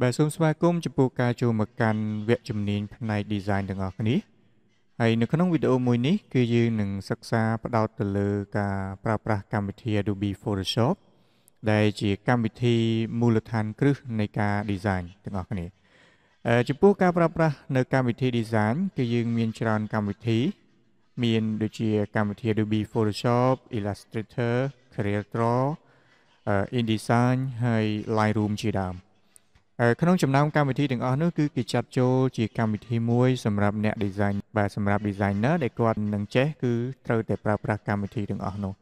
បាទសូមស្វាគមន៍ចំពោះការចូលមកកាន់វគ្គជំនាញផ្នែក design ទាំងអស់គ្នាហើយនៅក្នុងវីដេអូមួយនេះ គឺយើងនឹងសិក្សាផ្ដោតទៅលើ ការប្រើប្រាស់កម្មវិធី Adobe Photoshop ដែលជាកម្មវិធីមូលដ្ឋានគ្រឹះនៃការ design ទាំងអស់គ្នាចំពោះការប្រើប្រាស់នៅកម្មវិធី design គឺយើងមានច្រើនកម្មវិធី មានដូចជាកម្មវិធី Adobe Photoshop, Illustrator, CorelDRAW, InDesign ហើយ Lightroom ជាដើម។ក្នុងចំណោមកម្មវិធីទាំងអស់នោះគឺគេចាត់ចូលជាកម្មវិធីមួយសម្រាប់អ្នក design បាទសម្រាប់ designer ដែលគាត់នឹងចេះគឺត្រូវតែប្រើប្រាស់កម្មវិធីទាំងអស់នោះ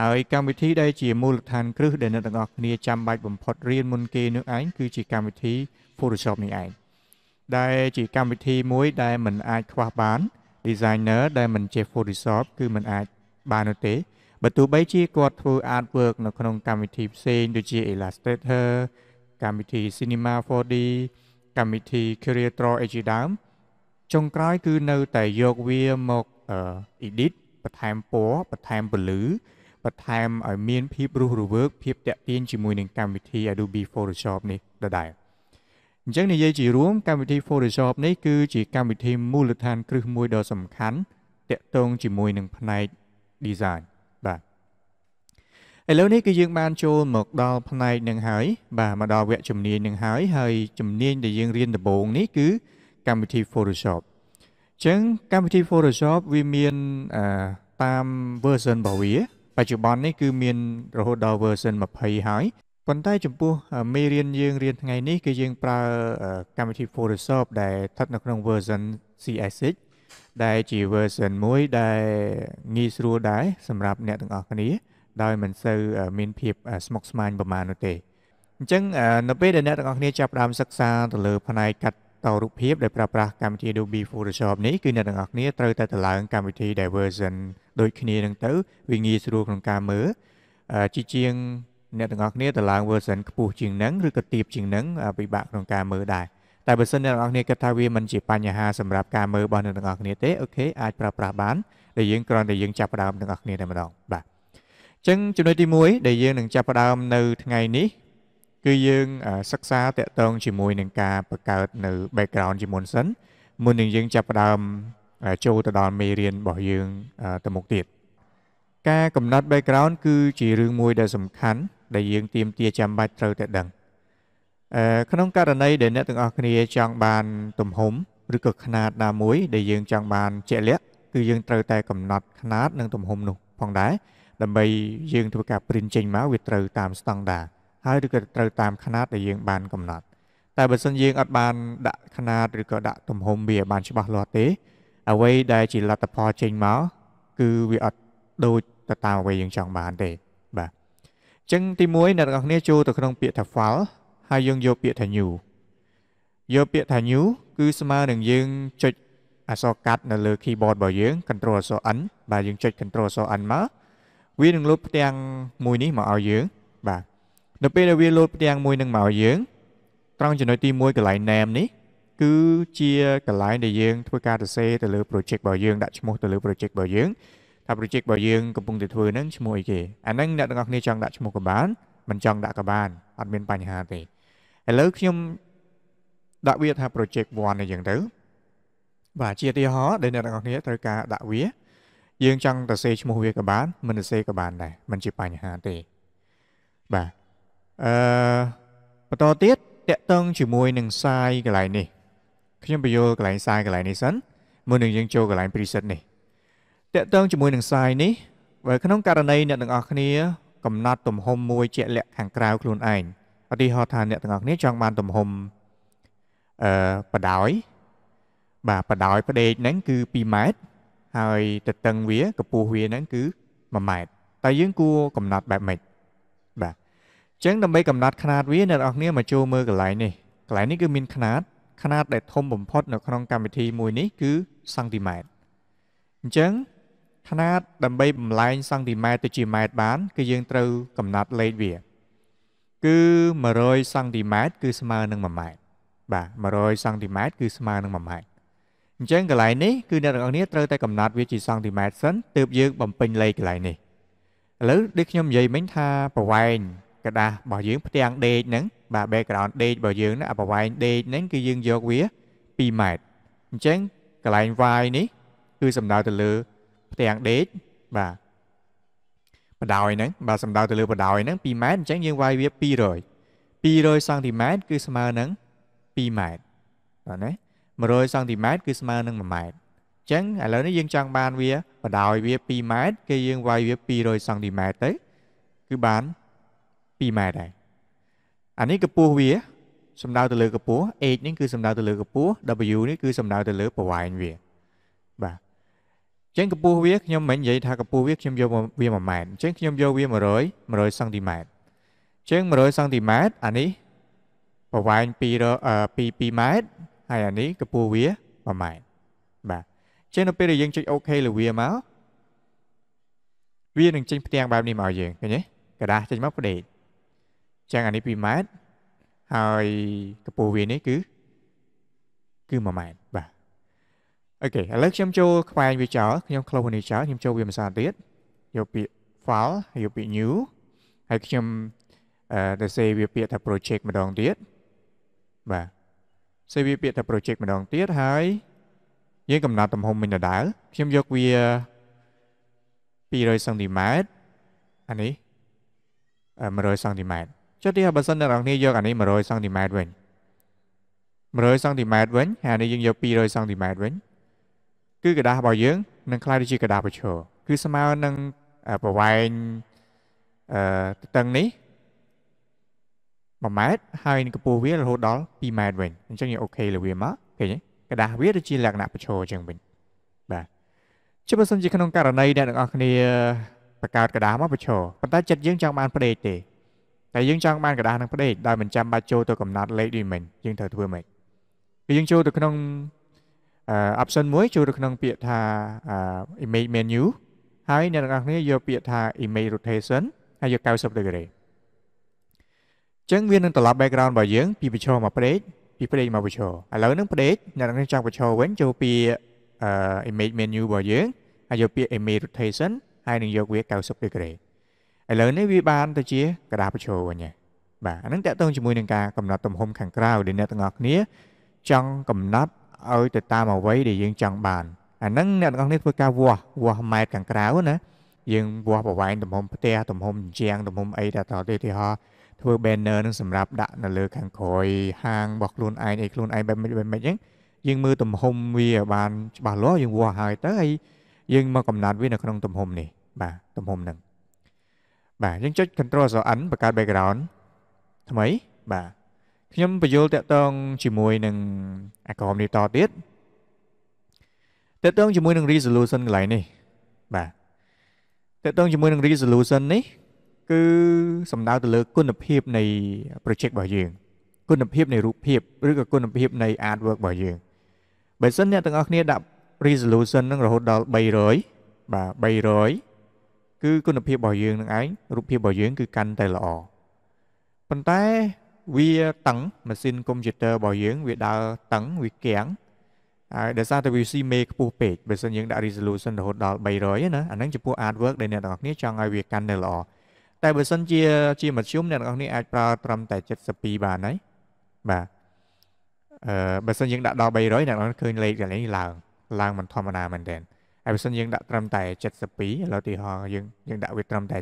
ហើយកម្មវិធីដែលជាមូលដ្ឋានគ្រឹះដែលអ្នកទាំងអស់គ្នាចាំបាច់បំផុតរៀនមុនគេនោះឯងគឺជាកម្មវិធី Photoshop នេះឯងដែលជាកម្មវិធីមួយដែលមិនអាចខ្វះបាន designer ដែលមិនចេះ Photoshop គឺមិនអាចបាននោះទេបើទោះបីជាគាត់ធ្វើ artwork នៅក្នុងកម្មវិធីផ្សេងដូចជា Illustrator កម្មវិធី Cinema 4D កម្មវិធី Creator អីជាដើមចុងក្រោយគឺនៅតែយកវាមក edit បន្ថែមពណ៌បន្ថែមពលឺបន្ថែមឲ្យមានភាពរស់រវើកភាពតាក់ទាញជាមួយនឹងកម្មវិធី Adobe Photoshop នេះដដែលអញ្ចឹងនិយាយជារួមកម្មវិធី Photoshop នេះគឺជាកម្មវិធីមូលដ្ឋាន គ្រឹះមួយដ៏សំខាន់តាក់ទងជាមួយនឹងផ្នែក design ឥឡូវនេះគឺយើងបានចូលមកដល់ផ្នែកនឹងហើយ បាទមកដល់វគ្គជំនាញនឹងហើយហើយជំនាញដែលយើងរៀនដំបូងនេះគឺកម្មវិធី Photoshop អញ្ចឹងកម្មវិធី Photoshop វាមានអឺតាម version របស់វា បច្ចុប្បន្ននេះគឺមានរហូតដល់ version 20ហើយប៉ុន្តែចំពោះមេរៀនយើងរៀនថ្ងៃនេះគឺយើងប្រើកម្មវិធី Photoshop ដែលស្ថិតនៅក្នុង version CS6 ដែលជា version 1ដែលងាយស្រួលដែរសម្រាប់អ្នកទាំងអស់គ្នាដោយមិនសូវមានភាពស្មុគស្មាញប្រមាណនោះទេអញ្ចឹងនៅពេលដែលអ្នកទាំងអស់គ្នាចាប់ផ្ដើមសិក្សាទៅលើផ្នែកកាត់តរូបភាពដែលប្រើប្រាស់កម្មវិធី Adobe Photoshop នេះគឺអ្នកទាំងអស់គ្នាត្រូវតែដំឡើងកម្មវិធី Diversion ដូចគ្នានឹងទៅវាងាយស្រួលក្នុងការមើលជាជាងអ្នកទាំងអស់គ្នាដំឡើង version ខ្ពស់ជាងនឹងឬក៏ទាបជាងនឹងពិបាកក្នុងការមើលដែរតែបើសិនអ្នកទាំងអស់គ្នាគិតថាវាមិនជាបញ្ហាសម្រាប់ការមើលរបស់អ្នកទាំងអស់គ្នាទេអូខេអាចប្រើប្រាស់បានដែលយើងគ្រាន់តែយើងចាប់ផ្ដើមទាំងអស់គ្នាតែម្ដងបាទចឹងចំណុចទី1ដែលយើងនឹងចាប់ផ្ដើមនៅថ្ងៃនេះ គឺយើងសិក្សាតាក់ទងជាមួយនឹងការបង្កើតនៅ background ជាមុនសិនមុននឹងយើងចាប់ផ្ដើមចូលទៅដល់មេរៀនរបស់យើងទៅមុខទៀតការកំណត់ background គឺជារឿងមួយដែលសំខាន់ ដែលយើងទៀមទាចាំបាច់ត្រូវតែដឹងក្នុងករណីដែលអ្នកទាំងអស់គ្នាចង់បាន ទំហំឬក៏ຂະຫນາດណាមួយដែលយើងចង់បានជាក់លាក់គឺយើងត្រូវតែកំណត់ຂະຫນາດនិងទំហំនោះផងដែរដើម្បីយើងធ្វើការ print ចេញមកវាត្រូវតាមស្តង់ដារហើយឬក៏ត្រូវតាមຂະຫນາດដែលយើងបានកំណត់តែបើសិនយើងអត់បានដាក់ຂະຫນາດឬក៏ដាក់ទំហំវាបានច្បាស់លាស់ទេ អ្វីដែលជាលទ្ធផលចេញមកគឺវាអត់ដូចទៅតាមអ្វីយើងចង់បានទេបាទអញ្ចឹងទី1អ្នកទាំងអស់គ្នាចូលទៅក្នុងពាក្យថា file ហើយយើងយកពាក្យថា new យកពាក្យថា new គឺស្មើនឹងយើងចុចអក្សរកាត់ នៅលើ keyboard របស់យើង control អក្សរ n បាទយើងចុច control អក្សរ n មកវានឹងលោតផ្ទាំងមួយនេះមកឲ្យយើងបាទនៅពេលដែលវាលោតផ្ទាំងមួយនឹងមកឲ្យយើងត្រង់ចំណុចទី1កន្លែង name នេះ គឺជាកន្លែងដែលយើងធ្វើការសរសេរទៅលើ project របស់យើងដាក់ឈ្មោះទៅលើ project របស់យើងថា project របស់យើងកំពុងតែធ្វើហ្នឹងឈ្មោះអីគេអាហ្នឹងអ្នកទាំងអស់គ្នាចង់ដាក់ឈ្មោះក៏បានមិនចង់ដាក់ក៏បាន អត់មានបញ្ហាទេឥឡូវខ្ញុំដាក់វាថា project 1អីចឹងទៅ បាទជាឧទាហរណ៍ដែលអ្នកទាំងអស់គ្នាត្រូវការដាក់វាយើងចង់ទៅសេឈ្មោះវាក៏បាន មិនទៅសេក៏បានដែរมันជាបញ្ហាទេបាទអឺបន្តទៀតតកតឹងជាមួយនឹងសាយកន្លែងនេះខ្ញុំបញ្យល់កន្លែងសាយកន្លែងនេះសិនមុននឹងយើងចូលកន្លែង preset នេះតកតឹងជាមួយនឹងសាយនេះបើក្នុងករណីអ្នកទាំងអស់គ្នាកំណត់ទំហំមួយជាក់លាក់ខាងក្រៅខ្លួនឯងឧទាហរណ៍ថាអ្នកទាំងអស់គ្នាចង់បានទំហំអឺបដ ாய் បាទបដ ாய் ផ្ដេកហ្នឹងគឺ2ម៉ែត្រហើយទទឹងវាកម្ពស់វាហ្នឹងគឺ1ម៉ែត្រតើយើងគួរកំណត់បែបម៉េចបាទអញ្ចឹងដើម្បីកំណត់ຂະຫນាតវាអ្នកនរគ្នាមកចូលមើលកន្លែងនេះកន្លែងនេះគឺមានຂະຫນាតຂະຫນាតដែលធំបំផុតនៅក្នុងកម្មវិធីមួយនេះគឺសង់ទីម៉ែត្រអញ្ចឹងຂະຫນាតដើម្បីបំលែងសង់ទីម៉ែត្រទៅជាម៉ែត្របាន គឺយើងត្រូវកំណត់លេខវាគឺ100សង់ទីម៉ែត្រគឺស្មើនឹង1ម៉ែត្របាទ100សង់ទីម៉ែត្រគឺស្មើនឹង1ម៉ែត្រអញ្ចឹងកន្លែងនេះគឺអ្នកទាំងអស់គ្នាត្រូវតែកំណត់វាជាសង់ទីម៉ែត្រសិនទើបយើងបំពេញលេខកន្លែងនេះឥឡូវដូចខ្ញុំនិយាយមិញថាប្រវែងกระดาษរបស់យើង ផ្ទាំងដេកហ្នឹងបាទ background ដេករបស់យើងណាប្រវែងដេកហ្នឹងគឺយើងយកវា2ម៉ែត្រអញ្ចឹងកន្លែង y នេះ គឺសំដៅទៅលើផ្ទាំងដេកបាទបដ ாய் ហ្នឹងបាទសំដៅទៅលើបដ ாய் ហ្នឹង2ម៉ែត្រអញ្ចឹងយើងវាយវា200 200សង់ទីម៉ែត្រគឺស្មើនឹង2ម៉ែត្របាទណា100សង់ទីម៉ែត្រគឺស្មើនឹង1ម៉ែត្រអញ្ចឹងឥឡូវនេះយើងចង់បានវាបដោយវា2ម៉ែត្រគេយើងវាយវា200សង់ទីម៉ែត្រទៅគឺបាន2ម៉ែត្រដែរអានេះកម្ពស់វាសំដៅទៅលើកម្ពស់ h នេះគឺសំដៅទៅលើកម្ពស់ w នេះគឺសំដៅទៅលើប្រវែងវាបាទចឹងកម្ពស់វាខ្ញុំមិននិយាយថាកម្ពស់វាខ្ញុំយកវា1ម៉ែត្រចឹងខ្ញុំយកវា100 100សង់ទីម៉ែត្រចឹង100សង់ទីម៉ែត្រអានេះប្រវែង2 2ម៉ែត្រហើយអានេះកម្ពស់វា1ម៉ែត្របាទចឹងនៅពេលដែលយើងចុច OK លើវាមកវានឹងចេញផ្ទាំងបែបនេះមកយើងឃើញទេกระดาษចេញមកផ្ដេកចឹងអានេះ2ម៉ែត្រហើយកម្ពស់វានេះគឺគឺ1ម៉ែត្របាទអូខេឥឡូវខ្ញុំចូលខ្វែងវាចោលខ្ញុំ close នេះចោលខ្ញុំចូលវាម្សិលទៀតយកពាក្យ file យកពាក្យ new ហើយខ្ញុំអឺទៅសេវាពាក្យថា project ម្ដងទៀតបាទសេវាពាក្យថា project ម្ដងទៀតហើយយើងកំណត់ទំហំមិញដដែលខ្ញុំយកវា200សង់ទីម៉ែត្រអានេះ100សង់ទីម៉ែត្រចុះទីបើសិនអ្នកនរគ្នាយកអានេះ100សង់ទីម៉ែត្រវិញ100សង់ទីម៉ែត្រវិញហើយនេះយើងយក200សង់ទីម៉ែត្រវិញគឺกระดาษរបស់យើងនឹងคล้ายទៅជាกระดาษបញ្ឈរគឺស្មើនឹងប្រវែងអឺតឹងនេះ1ម៉ែត្រហើយនឹងកម្ពស់វារហូតដល់2ម៉ែត្រវិញអញ្ចឹងយើងអូខេលើវាមកឃើញទេกระดาษវាដូចជាលក្ខណៈបញ្ឈរអញ្ចឹងវិញបាទជាបើសិនជាក្នុងករណីអ្នកទាំងអស់គ្នាបង្កើតกระดาษមកបញ្ឈរប៉ុន្តែចិត្តយើងចង់បានផ្ដេកទេតែយើងចង់បានកระดาษនឹងផ្ដេកដោយមិនចាំបាច់ចូលទៅកំណត់លេខដូចមិញយើងត្រូវធ្វើម៉េចគឺយើងចូលទៅក្នុង option មួយចូលទៅក្នុងពាក្យថា image menu ហើយអ្នកទាំងអស់គ្នាយកពាក្យថា image rotation ហើយយក90 degree ចឹងវានឹងត្រឡប់ background របស់យើង ពីបញ្ឈរមកព្រេកពីព្រេកមកបញ្ឈរឥឡូវនឹងព្រេកអ្នកនឹងចង់បញ្ឈរវិញចូលពី image menu របស់យើងហើយយកពាក្យ image rotation ហើយនឹងយកវា90 degree ឥឡូវនេះវាបានទៅជាกระดาษបញ្ឈរវិញហើយបាទអានឹងតកតងជាមួយនឹងការកំណត់ទំហំខាងក្រៅដែលអ្នកទាំងអស់គ្នាចង់កំណត់ឲ្យទៅតាមអ្វីដែលយើងចង់បានអានឹងអ្នកទាំងអស់គ្នាធ្វើការវាស់វាស់ម៉ែត្រខាងក្រៅណាយើងវាស់ប្រវែងទំហំផ្ទះទំហំជញ្ជាំងទំហំអីតទៅឧទាហរណ៍ធ្វើ banner នឹងសម្រាប់ដាក់នៅលើ ខាងក្រោយហាងរបស់ខ្លួនឯងអីខ្លួនឯងបែបមិនបែបមិនអញ្ចឹងយើងមើលទំហំវាបានច្បាស់លាស់យើងវាស់ហើយទៅហើយយើងមកកំណត់វានៅក្នុងទំហំនេះ បាទទំហំហ្នឹងបាទយើងចុច control សរ n បង្កើត background ថ្មីបាទខ្ញុំបញ្យល់តកតងជាមួយនឹងអាក្រមនេះតទៀតតកតងជាមួយនឹង resolution កន្លែងនេះបាទតកតងជាមួយនឹង resolution នេះគឺសំដៅទៅលើ គុណភាព នៃ project របស់យើងគុណភាពនៃរូបភាពឬក៏គុណភាពនៃ artwork របស់យើងបើសិនអ្នកទាំងអស់គ្នា ដាក់ resolution នឹងរហូតដល់300បាទ300គឺគុណភាពរបស់យើងនឹងឯងរូបភាពរបស់យើងគឺកាន់តែល្អប៉ុន្តែវាតឹងម៉ាស៊ីនកុំព្យូទ័ររបស់យើង វាដើរតឹងវាគាំងហើយដោយសារតែវាស៊ីមេខ្ពស់ពេកបើសិនយើងដាក់ resolution រហូតដល់300ណាអាហ្នឹងចំពោះ artwork ដែលអ្នកទាំងអស់គ្នាចង់ឲ្យវាកាន់តែល្អតែបើសិនជាជាមធ្យមអ្នកទាំងអស់នេះអាចប្រើត្រឹមតែ72បានហើយបាទអឺបើសិនយើងដាក់ដល់300អ្នកទាំងអស់ឃើញលេខកន្លែងឡើងឡើងមិនធម្មតាមែនទែនហើយបើសិនយើងដាក់ត្រឹមតែ72ឥឡូវទីហោយើងយើងដាក់វាត្រឹមតែ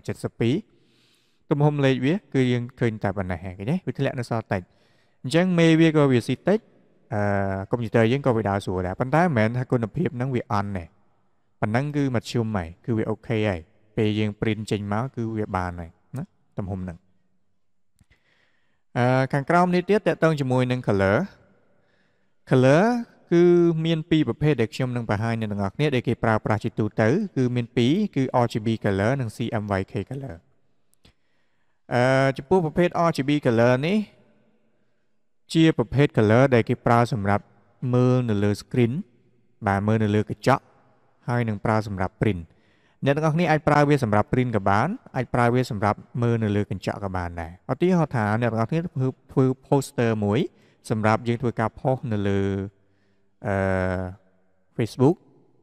72ទំហំលេខវា គឺយើងឃើញ តែប៉ុណ្ណេះហ្នឹងឃើញទេវាធ្លាក់នៅសល់តិចអញ្ចឹងមេវាក៏វាស៊ីតិចអឺកុំព្យូទ័រយើងក៏វាដើរស្រួលដែរប៉ុន្តែមិនមែនថាគុណភាពហ្នឹងវាអន់ទេប៉ុណ្ណឹងគឺមធ្យមហើយគឺវាអូខេហើយពេលយើង print ចេញមកគឺវាបានហើយណាទំហំហ្នឹងអឺខាងក្រោមនេះទៀតតកតងជាមួយនឹង color color គឺមាន ពីរប្រភេទដែលខ្ញុំនឹងបង្ហាញនៅទាំងអស់គ្នាដែលគេប្រើប្រាស់ជាទូទៅ គឺមានពីរគឺ RGB color និង CMYK color អឺចំពោះប្រភេទ RGB color នេះជាប្រភេទ color ដែលគេប្រើសម្រាប់មើលនៅលើ screen បាទមើលនៅលើកញ្ចក់ហើយនឹងប្រើសម្រាប់ print អ្នកទាំងអស់គ្នាអាចប្រើវាសម្រាប់ print ក៏បានអាចប្រើវាសម្រាប់មើលនៅលើកញ្ចក់ក៏បានដែរឧទាហរណ៍ថាអ្នកទាំងអស់គ្នាធ្វើធ្វើ poster មួយ សម្រាប់យើងធ្វើការ post នៅលើអឺ Facebook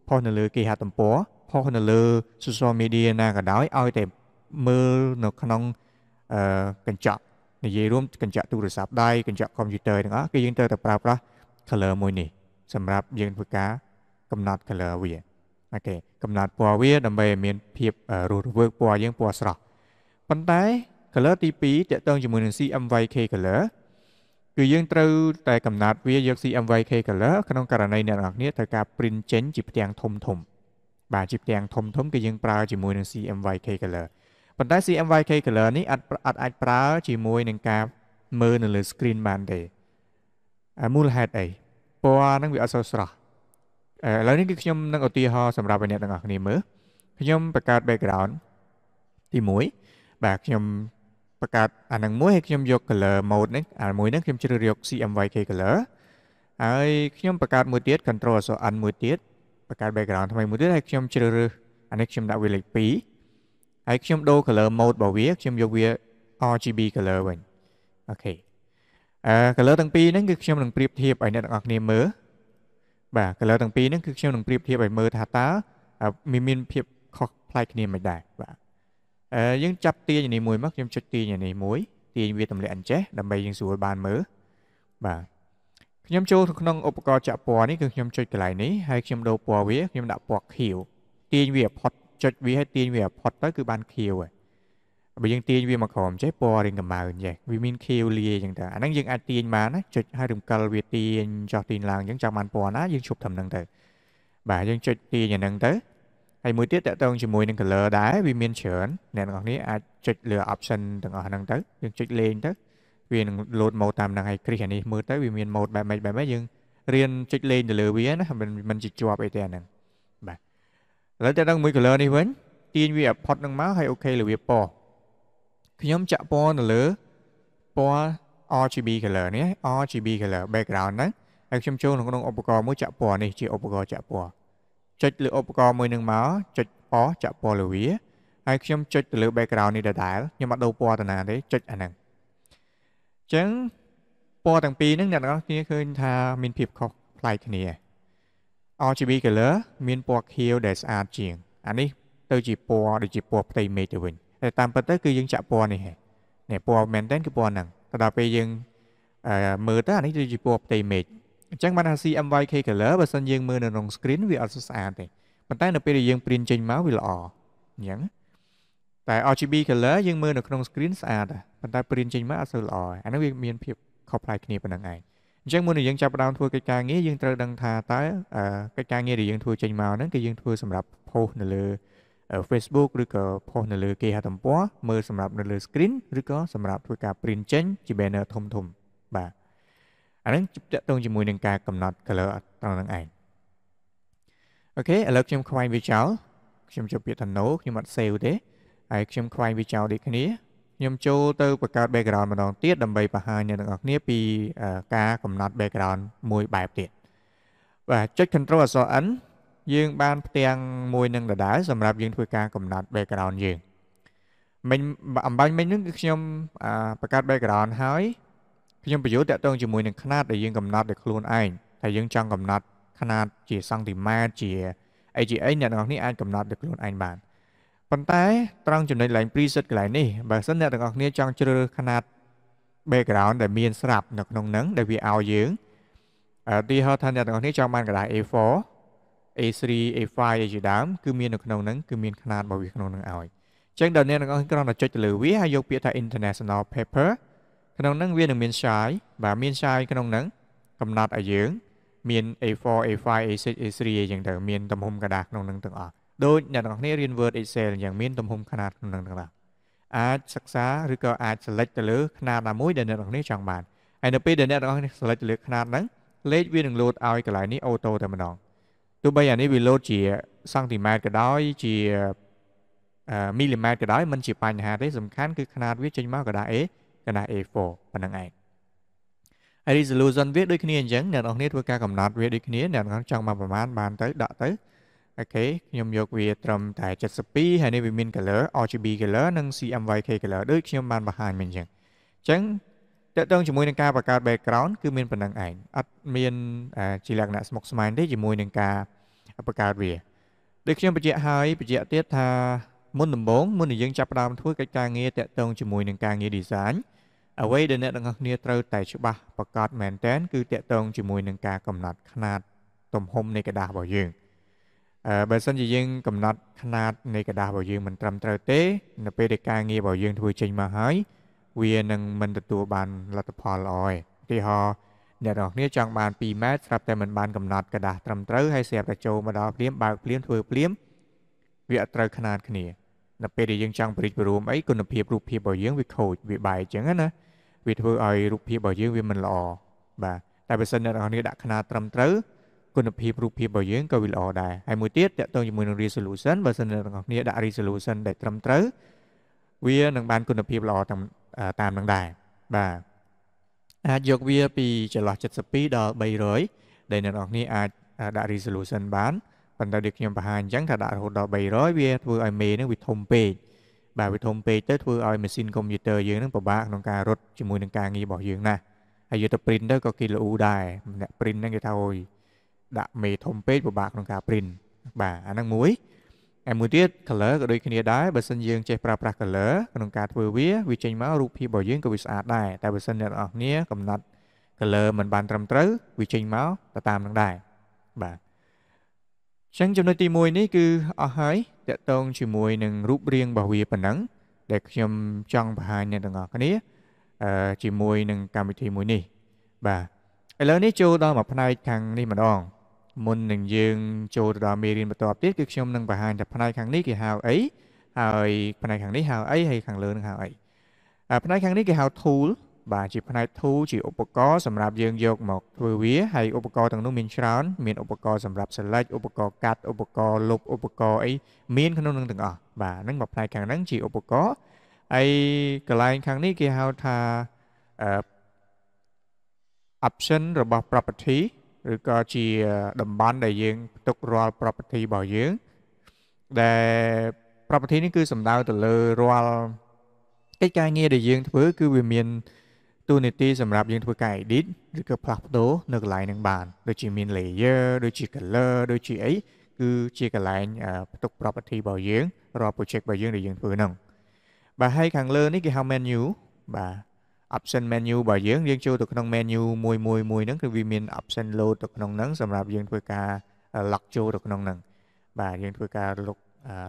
post នៅលើគេហទំព័រ post នៅលើ social media ណាក៏ដោយឲ្យតែមើលនៅក្នុងអឺកញ្ចក់និយាយរួមកញ្ចក់ទូរស័ព្ទដៃកញ្ចក់កុំព្យូទ័រទាំងអស់គឺយើងត្រូវតែប្រើប្រាស់ color មួយនេះសម្រាប់យើងធ្វើការកំណត់ color វាអូខេកំណត់ពណ៌វា ដើម្បីឲ្យមានភាពរស់រវើកពណ៌យើងពណ៌ស្រស់ប៉ុន្តែ color ទី2តកតងជាមួយនឹង CMYK color គឺយើងត្រូវតែកំណត់វាយក CMYK color ក្នុងករណីអ្នកនរគ្នាត្រូវការ print ចេញជាផ្ទាំងធំធំ បាទជាផ្ទាំងធំធំគឺយើងប្រើជាមួយនឹង CMYK color ប៉ុន្តែ CMYK color នេះអត់អត់អាចប្រើ ជាមួយនឹងការមើលនៅលើ screen បានទេមូលហេតុអីពណ៌ហ្នឹងវាអត់សូវស្រស់ឥឡូវនេះគឺខ្ញុំនឹងឧទាហរណ៍សម្រាប់អ្នកទាំងអស់គ្នាមើលខ្ញុំបង្កើត background ទី1បាទខ្ញុំបង្កើតអានឹងមួយហើយខ្ញុំយក color mode នេះអាមួយហ្នឹងខ្ញុំជ្រើសយក CMYK color ហើយខ្ញុំបង្កើតមួយទៀត control អក្សរ N មួយទៀតបង្កើត background ថ្មីមួយទៀតហើយខ្ញុំជ្រើសរើសអានេះខ្ញុំដាក់វាលេខ2ហើយខ្ញុំដូរ color mode របស់វាខ្ញុំយកវា RGB color វិញអូខេអឺ color ទាំងពីរហ្នឹងគឺខ្ញុំនឹងប្រៀបធៀបឲ្យអ្នកទាំងអស់គ្នាមើលបាទកលលើទាំងពីរហ្នឹងគឺខ្ញុំនឹងប្រៀបធៀបឲ្យមើលថាតើមានភាពខុសប្លែកគ្នាមិនដែរបាទអឺយើងចាប់ទាញនេះមួយមកខ្ញុំចុចទាញនេះមួយទាញវាទម្លាក់អញ្ចេះដើម្បីយើងស្រួលបានមើលបាទខ្ញុំចូលក្នុងឧបករណ៍ចាក់ពណ៌នេះគឺខ្ញុំចុចកន្លែងនេះហើយខ្ញុំដូរពណ៌វាខ្ញុំដាក់ពណ៌ខៀវទាញវាផុតចុចវាឲ្យទាញវាផុតទៅគឺបានខៀវហើយបើយើងទាញវាមកក្រោមចេះពណ៌រៀងកម្មៅចេះវាមានខៀវលាអញ្ចឹងទៅអាហ្នឹងយើងអាចទាញបានណាចុចឲ្យរំកិលវាទាញចុះទាញឡើងអញ្ចឹងចាំបានពណ៌ណាយើងឈប់ធ្វើហ្នឹងទៅ បាទយើងចុចទាញអាហ្នឹងទៅហើយមួយទៀតតកតងជាមួយនឹង color ដែរវាមានច្រើនអ្នកទាំងអស់គ្នាអាចចុចលើ option ទាំងអស់ហ្នឹងទៅយើងចុចលេងទៅវានឹង load mode តាមហ្នឹងហើយគ្រីសអានេះមើលទៅវាមាន mode បែបម៉េចបែបម៉េចយើងរៀនចុចលេងទៅលើវាណាមិនមិនជាជាប់អីទេអាហ្នឹងបាទឥឡូវតកតងមួយ color នេះវិញទាញវាផុតនឹងមកហើយអូខេលើវាប៉ោះខ្ញុំចាក់ពណ៌ទៅលើពណ៌ RGB color នេះ RGB color background ហ្នឹងហើយខ្ញុំចូលនៅក្នុងឧបករណ៍មួយចាក់ពណ៌នេះជាឧបករណ៍ចាក់ពណ៌ចុចលើឧបករណ៍មួយនឹងមកចុចអស់ចាក់ពណ៌លើវាហើយខ្ញុំចុចទៅលើ background នេះដដែលខ្ញុំអត់ដូរពណ៌ទៅណាទេចុចអាហ្នឹងអញ្ចឹងពណ៌ទាំងពីរហ្នឹងអ្នកទាំងអស់គ្នាឃើញថាមានភាពខុសប្លែកគ្នា RGB color មានពណ៌ខៀវដែលស្អាតជាងអានេះទៅជាពណ៌ដូចជាពណ៌ផ្ទៃមេឃទៅវិញតែតាមពិតទៅ គឺយើងចាក់ពណ៌នេះនេះពណ៌មែនតើគឺពណ៌ហ្នឹងទៅដល់ពេលយើងមើលទៅអានេះគឺជាពណ៌ផ្ទៃមេឃអញ្ចឹងបានថា CMYK color បើសិនយើងមើលនៅក្នុង screen វាអត់ស្អាតទេប៉ុន្តែនៅពេលដែលយើង print ចេញមកវាល្អអញ្ចឹងតែ RGB color យើងមើលនៅក្នុង screen ស្អាតប៉ុន្តែ print ចេញមកអត់សូវល្អអានេះវាមានភាពខុសប្លែកគ្នាប៉ុណ្ណឹងឯងអញ្ចឹងមុននឹងយើងចាប់ផ្ដើមធ្វើកិច្ចការងារយើងត្រូវដឹងថាតើកិច្ចការងារដែលយើងធ្វើចេញមកហ្នឹងគឺយើងធ្វើសម្រាប់ post នៅលើ Facebook ឬក៏ post នៅលើគេហទំព័រមើលសម្រាប់នៅលើ screen ឬក៏សម្រាប់ធ្វើការ print ចេញជា banner ធំធំបាទអានឹងតកតងជាមួយនឹងការកំណត់ color ត្រង់នឹងឯងអូខេឥឡូវខ្ញុំខ្វែងវាចោលខ្ញុំចូលពាក្យថា no ខ្ញុំអត់ save ទេហើយខ្ញុំខ្វែងវាចោលដូចគ្នាខ្ញុំចូលទៅបង្កើត background ម្ដងទៀតដើម្បីបង្ហាញអ្នកទាំងអស់គ្នាពីការកំណត់ background មួយបែបទៀតបាទចុច control អក្សរ n យើងបានផ្ទាំងមួយនឹងដដែលសម្រាប់យើងធ្វើការកំណត់ background យើងមិញអំបញ្ញមិញនឹងគឺខ្ញុំបង្កើត background ហើយខ្ញុំបញ្យល់តាក់ទងជាមួយនឹងຂະຫນាតដែលយើងកំណត់ដោយខ្លួនឯងថាយើងចង់កំណត់ຂະຫນាតជាសង់ទីម៉ែត្រជាអីជាអីអ្នកទាំងអស់គ្នាអាចកំណត់ដោយខ្លួនឯងបានប៉ុន្តែត្រង់ចំណុចឡើង preset កន្លែងនេះបើសិនអ្នកទាំងអស់គ្នាចង់ជ្រើសរើសຂະຫນាត background ដែលមានស្រាប់នៅក្នុងនឹងដែលវាឲ្យយើងឧទាហរណ៍ថាអ្នកទាំងអស់គ្នាចង់បានកណ្ដាល A4 A3 A5 អីជាដើមគឺមាននៅក្នុងហ្នឹងគឺមានຂະຫນາດរបស់វាក្នុងហ្នឹងឲ្យចឹងដល់អ្នកទាំងអស់គ្រាន់តែចុចទៅលើវាហើយយកពាក្យថា international paper ក្នុងហ្នឹងវានឹងមាន shy បាទមាន shy ក្នុងហ្នឹងកំណត់ឲ្យយើង មាន A4 A5 A6 A3 អីចឹងទៅមានទំហំกระดาษក្នុងហ្នឹងទាំងអស់ដូចអ្នកទាំងអស់គ្នារៀន Word Excel អញ្ចឹងមានទំហំຂະຫນາດក្នុងហ្នឹងទាំងអស់អាចសិក្សាឬក៏អាច select ទៅលើຂະຫນាតណាមួយដែលអ្នកទាំងអស់គ្នាចង់បានហើយនៅពេលដែលអ្នកទាំងអស់គ្នា select ទៅលើຂະຫນាតហ្នឹងលេខវានឹងលោតឲ្យកន្លែងនេះ auto តែម្ដងទោះបីអានេះវាលោតជាសង់ទីម៉ែត្រក៏ដោយជាមីលីម៉ែត្រក៏ដោយมันជាបញ្ហាទេសំខាន់គឺຂະຫນາດវាចេញមកកណ្ដាស់ A កណ្ដាស់ A4 ប៉ុណ្្នឹងឯងហើយ resolution វាដូចគ្នាអញ្ចឹងអ្នកនរគ្នាធ្វើការកំណត់ វាដូចគ្នាអ្នកនរចង់មកប្រមាណបានទៅដាក់ទៅអូខេខ្ញុំយកវាត្រឹមតែ72ហើយនេះវាមាន color RGB color និង CMYK color ដូចខ្ញុំបានបង្ហាញមិញអញ្ចឹងអញ្ចឹងតកតងជាមួយនឹងការបង្កើត background គឺមានប៉ុណ្ណឹងឯងអត់មានជាលក្ខណៈស្មុគស្មាញទេជាមួយនឹងការបង្កើតវាដូចខ្ញុំបញ្ជាក់ហើយបញ្ជាក់ទៀតថាមុនដំបូងមុននឹងយើងចាប់ផ្ដើមធ្វើកិច្ចការងារតកតងជាមួយនឹងការងារ design អ្វីដែលអ្នកទាំងអស់គ្នាត្រូវតែច្បាស់ប្រកាសមែនតែន គឺតកតងជាមួយនឹងការកំណត់ຂະຫນាតទំហំនៃกระดาษរបស់យើងអឺបើសិនជាយើងកំណត់ຂະຫນាតនៃกระดาษរបស់យើងមិនត្រឹមត្រូវទេនៅពេលដែលការងាររបស់យើងធ្វើចេញមកហើយវានឹងមិនទទួលបានលទ្ធផលល្អទេឧទាហរណ៍អ្នកនរគ្នាចង់បាន2ម៉ែត្រស្រាប់តែមិនបានកំណត់กระดาษត្រឹមត្រូវហើយស្រាប់តែចូលមកដល់ភ្លាមបើកភ្លាមធ្វើភ្លាម វាអត់ត្រូវຂະຫນាតគ្នានៅពេលដែលយើងចង់បរិជ្ជបរួមអីគុណភាពរូបភាពរបស់យើងវាខូចវាបែកអញ្ចឹងណាវាធ្វើឲ្យរូបភាពរបស់យើងវាមិនល្អបាទតែបើសិនអ្នកនរគ្នាដាក់ຂະຫນាតត្រឹមត្រូវគុណភាពរូបភាពរបស់យើងក៏វាល្អដែរហើយមួយទៀតតកតងជាមួយនឹង resolution បើសិនអ្នកនរគ្នាដាក់ resolution ដែលត្រឹមត្រូវវានឹងបានគុណភាពល្អទាំងតាមនឹងដែរបាទអាចយកវាពីចន្លោះ72ដល់300ដែលអ្នកនរគ្នាអាចដាក់ resolution បានប៉ុន្តែដូចខ្ញុំបង្ហាញអញ្ចឹងថាដាក់រហូតដល់300វាធ្វើឲ្យមេនឹងវាធំពេកបាទវាធំពេកទៅធ្វើឲ្យម៉ាស៊ីនកុំព្យូទ័រយើងនឹងពិបាកក្នុងការរត់ជាមួយនឹងការងាររបស់យើងណាស់ហើយយកទៅ print ទៅក៏គេល្អូដែរអ្នក print ហ្នឹងគេថាអូយដាក់មេធំពេកពិបាកក្នុងការ print បាទអាហ្នឹងមួយឯមួយទៀត color ក៏ដូចគ្នាដែរបើសិនយើងចេះប្រើប្រាស់ color ក្នុងការធ្វើវាវាចេញមករូបភាពរបស់យើងក៏វាស្អាតដែរតែបើសិនអ្នកនរអគ្នាកំណត់ color មិនបានត្រឹមត្រូវវាចេញមកទៅតាមនឹងដែរបាទចឹងចំណុចទី1នេះគឺអស់ហើយតកតងជាមួយនឹងរូបរាងរបស់វាប៉ុណ្ណឹង ដែលខ្ញុំចង់បង្ហាញអ្នកទាំងអស់គ្នាអឺជាមួយនឹងកម្មវិធីមួយនេះបាទឥឡូវនេះចូលដល់មកផ្នែកខាងនេះម្ដងមុននឹងយើងចូលទៅដល់មេរៀនបន្ទាប់ទៀតគឺខ្ញុំនឹងបង្ហាញថាផ្នែកខាងនេះគេហៅអីហើយផ្នែកខាងនេះហៅអីហើយខាងលើនឹងហៅអីផ្នែកខាងនេះគេហៅ tool បាទជាផ្នែក tool ជាឧបករណ៍សម្រាប់យើងយកមកធ្វើវាហើយឧបករណ៍ទាំងនោះមានច្រើនមានឧបករណ៍សម្រាប់ select ឧបករណ៍កាត់ឧបករណ៍លុបឧបករណ៍អីមានក្នុងនឹងទាំងអស់បាទហ្នឹងមកផ្នែកខាងហ្នឹងជាឧបករណ៍ហើយកន្លែងខាងនេះគេហៅថា option របស់ property ឬក៏ជាតំបន់ដែលយើងផ្ទុករាល់ property របស់យើង ដែល property នេះគឺសំដៅទៅលើរាល់កិច្ចការងារដែលយើងធ្វើ គឺវាមានទូនីតិសម្រាប់យើងធ្វើការ edit ឬក៏ផ្លាស់ប្ដូរនៅកន្លែងហ្នឹងបាន ដូចជាមាន layer ដូចជា color ដូចជាអីគឺជាកន្លែងផ្ទុក property របស់យើងរាល់ project របស់យើងដែលយើងធ្វើហ្នឹងបាទហើយខាងលើនេះគេហៅ menu បាទ option menu របស់យើងយើងចូលទៅក្នុង menu មួយមួយមួយហ្នឹងគឺវាមាន option load ទៅក្នុងហ្នឹងសម្រាប់យើងធ្វើការ log ចូលទៅក្នុងហ្នឹងបាទយើងធ្វើការ log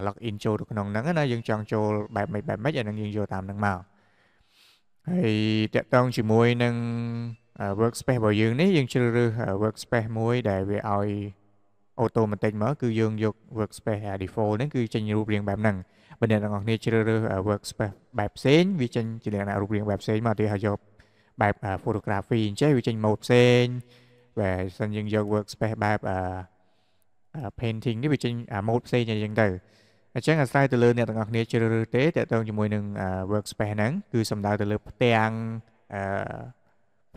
log in ចូលទៅក្នុងហ្នឹងណាយើងចង់ចូលបែបម៉េចបែបម៉េចអាហ្នឹងយើងយកតាមហ្នឹងមកហើយតកតងជាមួយនឹង workspace របស់យើងនេះយើងជ្រើសរើស workspace មួយដែលវាឲ្យ automatic មកគឺយើងយក workspace default ហ្នឹងគឺចេញរូបរាងបែបហ្នឹងបើអ្នកទាំងអស់គ្នាជ្រើសរើស workspace បែបផ្សេងវាចេញជាលក្ខណៈរូបរាងបែបផ្សេងមកទីហើយយកបែប photography អញ្ចឹងវាចេញ mode ផ្សេងបើសិនយើងយក workspace បែប painting នេះវាចេញ mode ផ្សេងអញ្ចឹងទៅអញ្ចឹងអាស្រ័យទៅលើអ្នកទាំងអស់គ្នាជ្រើសរើសទេតើតើជាមួយនឹង workspace ហ្នឹងគឺសំដៅទៅលើផ្ទាំង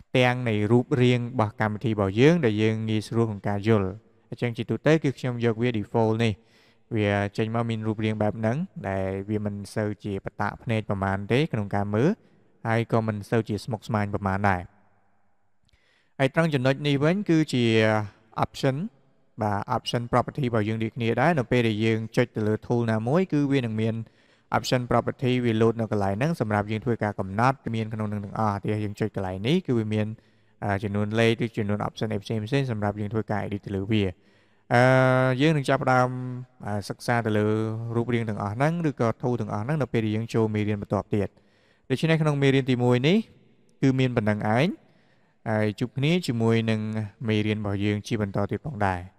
ផ្ទាំងនៃរូបរាងរបស់កម្មវិធីរបស់យើងដែលយើងងាយស្រួលក្នុងការយល់អញ្ចឹងជាទូទៅគឺខ្ញុំយកវា default នេះវាចេញមកមានរូបរាងបែបហ្នឹងដែលវាមិនសូវជាបតាក់ភ្នែកប្រមាណទេក្នុងការមើលហើយក៏មិនសូវជាស្មុគស្មាញប្រមាណដែរហើយត្រង់ចំណុចនេះវិញគឺជា option បាទ option property របស់យើងដូចគ្នាដែរនៅពេលដែលយើងចុចទៅលើ tool ណាមួយគឺវានឹងមាន option property វា load នៅកន្លែងហ្នឹងសម្រាប់យើងធ្វើការកំណត់មានក្នុងនឹងទាំងអស់ទៀតយើងចុចកន្លែងនេះគឺវាមានចំនួនលេខឬចំនួន option ផ្សេងៗសម្រាប់យើងធ្វើការ edit ទៅលើវាអឺយើង នឹងចាប់ផ្ដើម សិក្សាទៅលើរូបរាងទាំងអស់ហ្នឹងឬក៏ធូទាំងអស់ហ្នឹងនៅពេលដែលយើងចូលមេរៀនបន្ទាប់ទៀតដូច្នេះក្នុងមេរៀនទី1នេះគឺមានប៉ុណ្ណឹងឯងហើយជួបគ្នាជាមួយនឹងមេរៀនរបស់យើង ជាបន្តទៀតផងដែរ